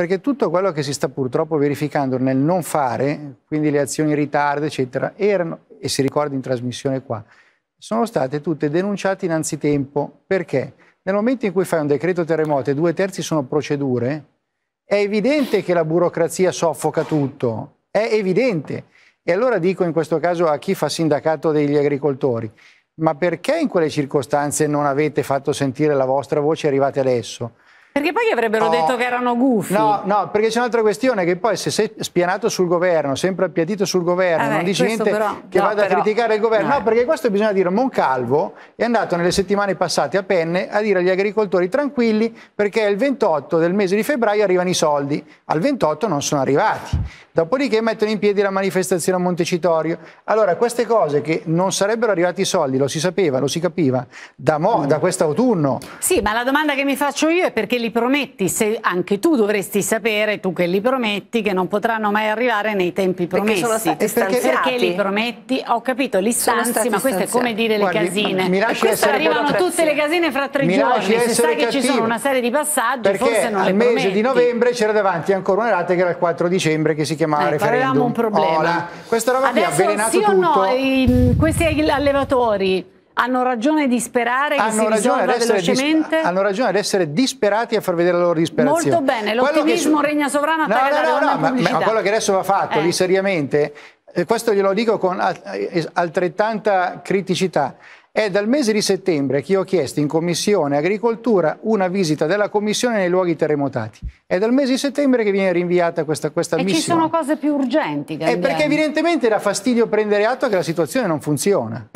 Perché tutto quello che si sta purtroppo verificando nel non fare, quindi le azioni in ritardo, eccetera, erano, e si ricorda in trasmissione qua, sono state tutte denunciate in Perché? Nel momento in cui fai un decreto terremoto e due terzi sono procedure, è evidente che la burocrazia soffoca tutto. È evidente. E allora dico in questo caso a chi fa sindacato degli agricoltori, ma perché in quelle circostanze non avete fatto sentire la vostra voce e arrivate adesso? Perché poi avrebbero no. detto che erano gufi. No, no, perché c'è un'altra questione che poi se sei spianato sul governo, sempre appiattito sul governo, eh beh, non dici niente però, che no, vada però, a criticare il governo. No, no perché questo bisogna dire, Moncalvo è andato nelle settimane passate a penne a dire agli agricoltori tranquilli perché il 28 del mese di febbraio arrivano i soldi, al 28 non sono arrivati. Dopodiché mettono in piedi la manifestazione a Montecitorio. Allora, queste cose che non sarebbero arrivati i soldi, lo si sapeva, lo si capiva da, mo, mm. da quest'autunno. Sì, ma la domanda che mi faccio io è perché li prometti, se anche tu dovresti sapere, tu che li prometti, che non potranno mai arrivare nei tempi promessi. Perché sono stati perché, perché li prometti? Ho capito, li stanzi, ma questo stanziati. è come dire Guardi, le casine. Mi lasci essere arrivano tutte le casine fra tre mi giorni, se sai cattivo. che ci sono una serie di passaggi, perché forse non al mese di novembre c'era davanti ancora una rata che era il 4 dicembre che si chiamava eh, referendum. un problema. Ola. Questa roba Adesso, qui ha avvelenato sì tutto. No, i, questi allevatori hanno ragione di sperare che hanno si risolva velocemente? hanno ragione ad essere disperati e a far vedere la loro disperazione. Molto bene, l'ottimismo su... regna sovrano a no, no, no, no, no ma, ma, quello che adesso va fatto, eh. lì seriamente, e eh, questo glielo dico con eh, altrettanta criticità, è dal mese di settembre che io ho chiesto in Commissione Agricoltura una visita della Commissione nei luoghi terremotati. È dal mese di settembre che viene rinviata questa, questa e missione. E ci sono cose più urgenti. Che perché evidentemente dà fastidio prendere atto che la situazione non funziona.